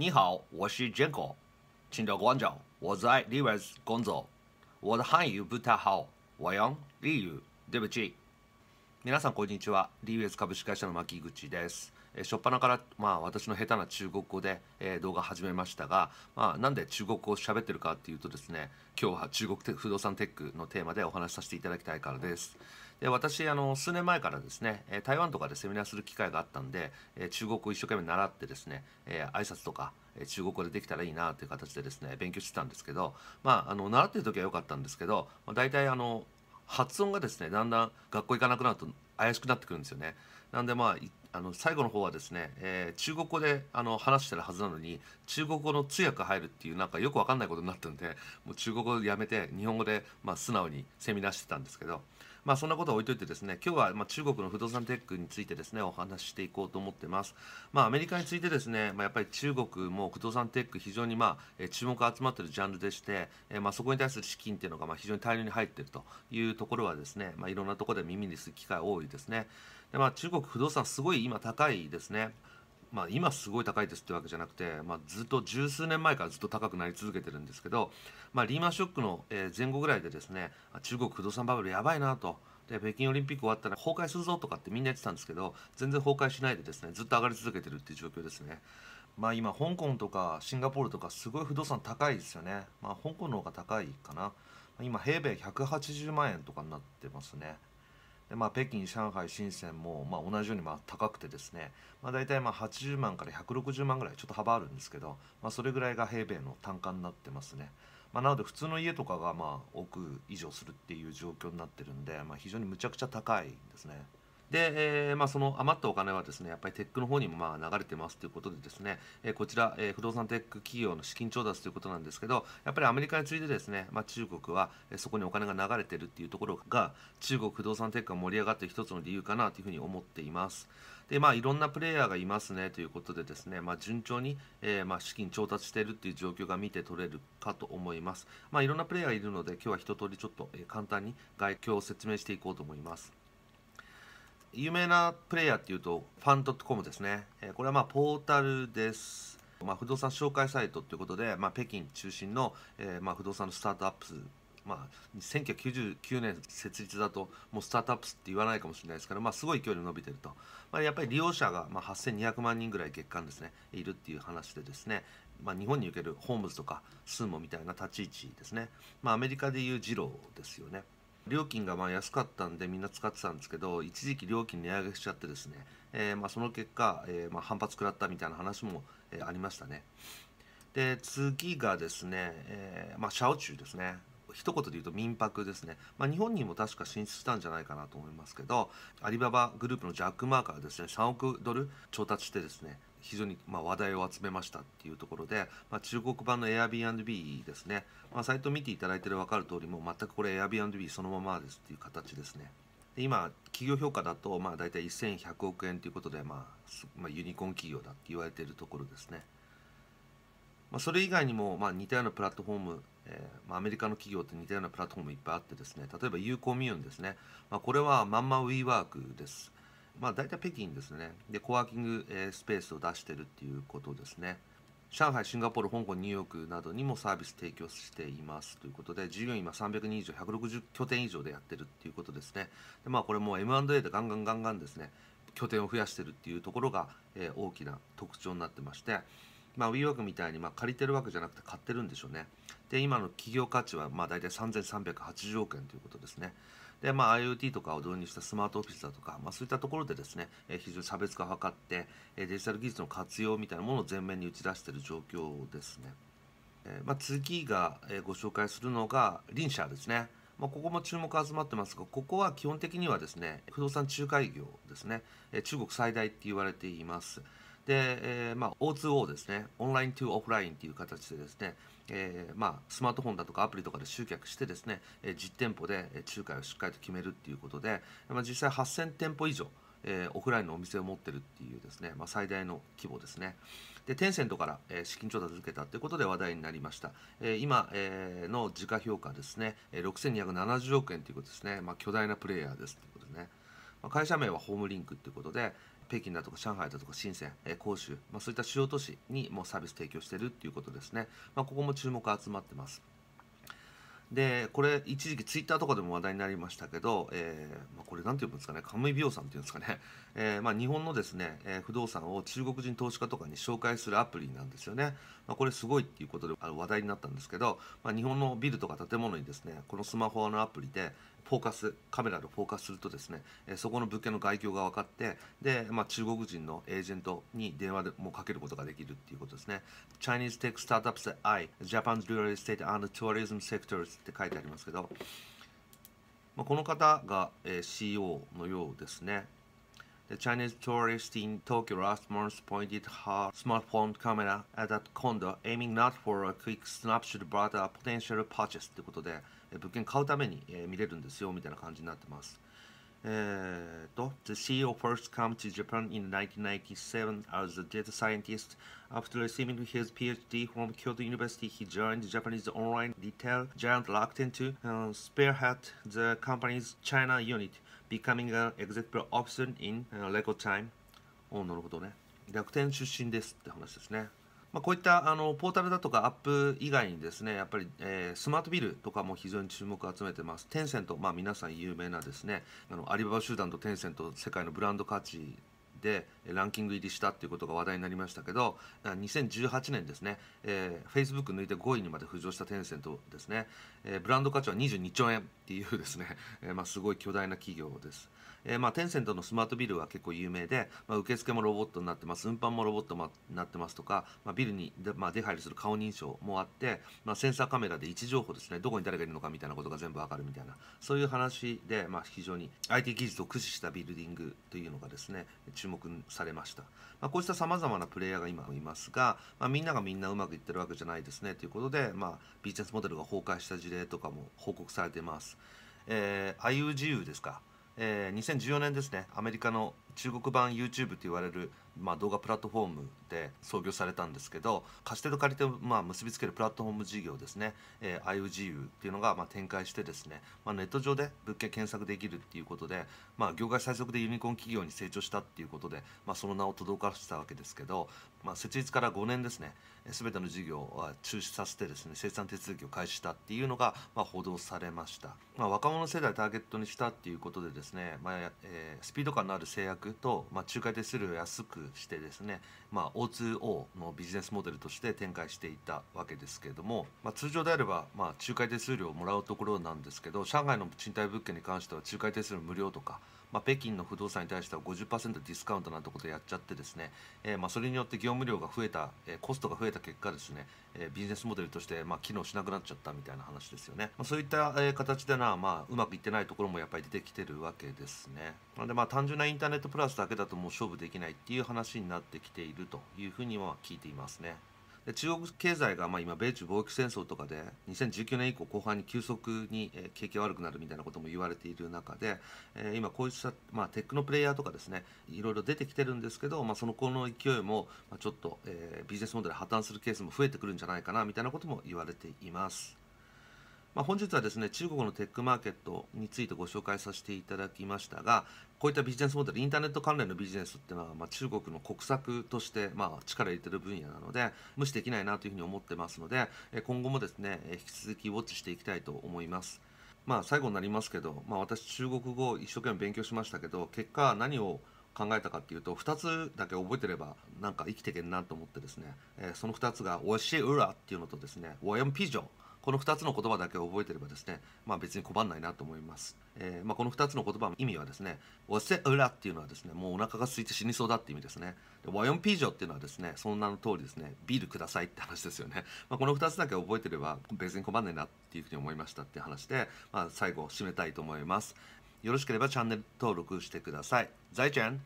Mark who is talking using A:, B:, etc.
A: 你好，我是 Jango。请到广州，我在 l i v e s 工作。我的汉语不太好，我用理由对不起。皆さん、こんにちは。リーウェス株式会社の牧口です。え初っ端から、まあ、私の下手な中国語で、えー、動画始めましたが、まあ、なんで中国語を喋ってるかっていうとですね今日は中国不動産テックのテーマでお話しさせていただきたいからです。で私あの数年前からですね台湾とかでセミナーする機会があったんで中国を一生懸命習ってですね挨拶とか中国語でできたらいいなという形でですね勉強してたんですけどまああの習ってる時は良かったんですけど大体あの発音がですねだんだん学校行かなくなると怪しくなってくるんですよね。なんでまああの最後の方はですね、えー、中国語であの話してるはずなのに中国語の通訳入るっていうなんかよく分かんないことになったんでもう中国語をやめて日本語でまあ素直にセミナーしてたんですけどまあ、そんなことは置いといてですね今日はま中国の不動産テックについてですねお話ししていこうと思ってます、まあ、アメリカについてですね、まあ、やっぱり中国も不動産テック非常にまあ注目が集まっているジャンルでして、えまあ、そこに対する資金っていうのがま非常に大量に入っているというところはですね、まいろんなところで耳にする機会多いですねで、まあ、中国不動産すごい今高いですねまあ、今すごい高いですってわけじゃなくて、まあ、ずっと十数年前からずっと高くなり続けてるんですけど、まあ、リーマンショックの前後ぐらいでですね中国不動産バブルやばいなとで北京オリンピック終わったら崩壊するぞとかってみんな言ってたんですけど全然崩壊しないでですねずっと上がり続けてるっていう状況ですね。まあ今香港とかシンガポールとかすごい不動産高いですよね。まあ香港の方が高いかな。今平米180万円とかになってますね。でまあ、北京、上海、深センも、まあ、同じようにまあ高くてですね、まあ、大体まあ80万から160万ぐらいちょっと幅あるんですけど、まあ、それぐらいが平米の単価になってますね、まあ、なので普通の家とかがまあ億以上するっていう状況になってるんで、まあ、非常にむちゃくちゃ高いですね。で、えー、まあ、その余ったお金はですね、やっぱりテックの方にもまあ流れてますということでですね、えー、こちら、えー、不動産テック企業の資金調達ということなんですけど、やっぱりアメリカに次いでですね、まあ、中国はそこにお金が流れてるっていうところが、中国不動産テックが盛り上がっている一つの理由かなというふうに思っています。で、まあ、いろんなプレイヤーがいますねということでですね、まあ、順調に、えー、まあ、資金調達しているっていう状況が見て取れるかと思います。まあ、いろんなプレイヤーがいるので、今日は一通りちょっと、え簡単に概況を説明していこうと思います。有名なプレイヤーっていうと、ファントコムですね。えこれはまポータルです。まあ、不動産紹介サイトということで、まあ、北京中心の、えま不動産のスタートアップスまあ、1999年設立だともうスタートアップスって言わないかもしれないですけど、まあ、すごい勢いで伸びてると、まあ、やっぱり利用者がまあ8200万人ぐらい月間ですねいるっていう話でですね、まあ、日本におけるホームズとかスーモみたいな立ち位置ですね、まあ、アメリカでいうジローですよね。料金がまあ安かったんでみんな使ってたんですけど一時期料金値上げしちゃってですね、えー、まあその結果、えー、まあ反発食らったみたいな話も、えー、ありましたねで次がですね、えー、まあシャオチュですね一言で言うと民泊ですね、まあ、日本にも確か進出したんじゃないかなと思いますけどアリババグループのジャック・マーカーですね3億ドル調達してですね非常にま話題を集めましたっていうところで、まあ、中国版の Airbnb ですね、まあ、サイト見ていただいてる分かる通りも全くこれ Airbnb そのままですっていう形ですねで今企業評価だとまあ大体1100億円ということで、まあ、まあユニコーン企業だって言われているところですね、まそれ以外にもま似たようなプラットフォームえまアメリカの企業って似たようなプラットフォームいっぱいあってですね例えば有効ミューンですね、まあ、これはまんま WeWork です、まあ、大体北京ですねでコワーキング、えスペースを出してるっていうことですね上海、シンガポール、香港、ニューヨークなどにもサービス提供していますということで、従業員今300人以上、160拠点以上でやってるっていうことですね。でまあ、これも M&A でガンガンガンガンですね、拠点を増やしてるっていうところが、えー、大きな特徴になってまして、まあ、WeWork みたいにま借りてるわけじゃなくて買ってるんでしょうね。で、今の企業価値はまあ大体3380億円ということですね。で、まあ、IoT とかを導入したスマートオフィスだとか、まあ、そういったところでですね、え非常に差別化を図って、えデジタル技術の活用みたいなものを前面に打ち出している状況ですね。えまあ、次が、えご紹介するのが、リンシャですね。まあ、ここも注目集まってますが、ここは基本的にはですね、不動産仲介業ですね、え中国最大って言われています。で、えー、まあ、O2O ですね、オンライン t オフラインという形でですね、えー、まあ、スマートフォンだとかアプリとかで集客してですね、えー、実店舗で仲介をしっかりと決めるっていうことで、まあ、実際8000店舗以上、えー、オフラインのお店を持ってるっていうですね、まあ、最大の規模ですね。で、テンセントから、えー、資金調達を受けたということで話題になりました。えー、今、えー、の時価評価ですね、え6270億円ということですね、まあ、巨大なプレイヤーですということですね。会社名はホームリンクということで、北京だとか上海だとか深セン、えー、広州、まあ、そういった主要都市にもサービス提供しているということですね、まあ、ここも注目が集まってますでこれ一時期ツイッターとかでも話題になりましたけど、えーまあ、これ何ていうんですかねカムイ美容さんっていうんですかね、えーまあ、日本のですね、えー、不動産を中国人投資家とかに紹介するアプリなんですよね、まあ、これすごいっていうことで話題になったんですけど、まあ、日本のビルとか建物にですねこのスマホのアプリで、フォーカスカメラでフォーカスするとですね、えそこの物件の外況が分かってで、まあ、中国人のエージェントに電話でもかけることができるっていうことですね Chinese Tech Startups I Japan's Real Estate and Tourism Sectors って書いてありますけど、まあ、この方が、え CEO のようですね The Chinese tourist in Tokyo last month pointed her smartphone camera at that condo, aiming not for a quick snapshot but a potential purchase ってことで、物件買うために、え見れるんですよみたいな感じになってます。えー、と、The CEO first came to Japan in 1997 as a data scientist. After receiving his PhD from Kyoto University, he joined Japanese online retail giant Rakuten to uh, spearhead the company's China unit, becoming an executive officer in uh, record time. おなるほどね。楽天出身ですって話ですね。まあ、こういったあのポータルだとかアップ以外にですねやっぱり、えー、スマートビルとかも非常に注目を集めてますテンセント、まあ、皆さん有名なですねあのアリババ集団とテンセント世界のブランド価値でランキング入りしたっていうことが話題になりましたけど2018年ですね、えー、Facebook 抜いて5位にまで浮上したテンセントですね、えー、ブランド価値は22兆円っていうですね、えー、まあ、すごい巨大な企業です、えー、まあ、テンセントのスマートビルは結構有名で、まあ、受付もロボットになってます運搬もロボットになってますとか、まあ、ビルにで、まあ、出入りする顔認証もあって、まあ、センサーカメラで位置情報ですねどこに誰がいるのかみたいなことが全部わかるみたいなそういう話で、まあ、非常に IT 技術を駆使したビルディングというのがですね注目さされました。まあ、こうした様々なプレイヤーが今いますが、まあ、みんながみんなうまくいってるわけじゃないですねということで、まあ、ビジネスモデルが崩壊した事例とかも報告されています。えー、IUGU ですか。えー、2014年ですね、アメリカの中国版 YouTube と言われるまあ、動画プラットフォームで創業されたんですけど貸し手と借り手をまあ結びつけるプラットフォーム事業ですね、えー、IUGU っていうのがまあ展開してですね、まあ、ネット上で物件検索できるっていうことで、まあ、業界最速でユニコーン企業に成長したっていうことで、まあ、その名を届かせたわけですけど、まあ、設立から5年ですね全ての事業を中止させてですね生産手続きを開始したっていうのがまあ報道されました、まあ、若者世代ターゲットにしたっていうことでですね、まあえー、スピード感のある制約と、まあ、仲介手数料安くしてですね、まあ、O2O のビジネスモデルとして展開していたわけですけれども、まあ、通常であれば、まあ、仲介手数料をもらうところなんですけど上海の賃貸物件に関しては仲介手数料無料とかまあ、北京の不動産に対しては50%ディスカウントなんてことをやっちゃってですね、えー、まあそれによって業務量が増えた、えー、コストが増えた結果ですね、えー、ビジネスモデルとしてまあ機能しなくなっちゃったみたいな話ですよね、まあ、そういった、えー、形でな、まあ、うまくいってないところもやっぱり出てきてるわけですねなのでまあ単純なインターネットプラスだけだともう勝負できないっていう話になってきているというふうには聞いていますねで中国経済がま今米中貿易戦争とかで2019年以降後半に急速に景気悪くなるみたいなことも言われている中で今こういった、まあ、テックのプレイヤーとかですねいろいろ出てきてるんですけど、まあ、その子の勢いもちょっと、えビジネスモデル破綻するケースも増えてくるんじゃないかなみたいなことも言われています。まあ、本日はですね中国のテックマーケットについてご紹介させていただきましたが、こういったビジネスモデルインターネット関連のビジネスっていうのは、まあ、中国の国策として、まあ、力入れてる分野なので無視できないなというふうに思ってますので今後もですね引き続きウォッチしていきたいと思います。まあ、最後になりますけど、まあ、私中国語を一生懸命勉強しましたけど結果何を考えたかっていうと2つだけ覚えてればなんか生きていけんなと思ってですね、えその2つが「我しうら」っていうのとですね「我んピジョン」この2つの言葉だけ覚えてればですね、まあ別に困んないなと思います。えー、まあ、この2つの言葉の意味はですね、おせうらっていうのはですね、もうお腹が空いて死にそうだって意味ですね。でワヨンピージョっていうのはですね、その名の通りですね、ビールくださいって話ですよね。まあ、この2つだけ覚えてれば別に困んないなっていうふうに思いましたって話で、まあ最後締めたいと思います。よろしければチャンネル登録してください。在ちゃん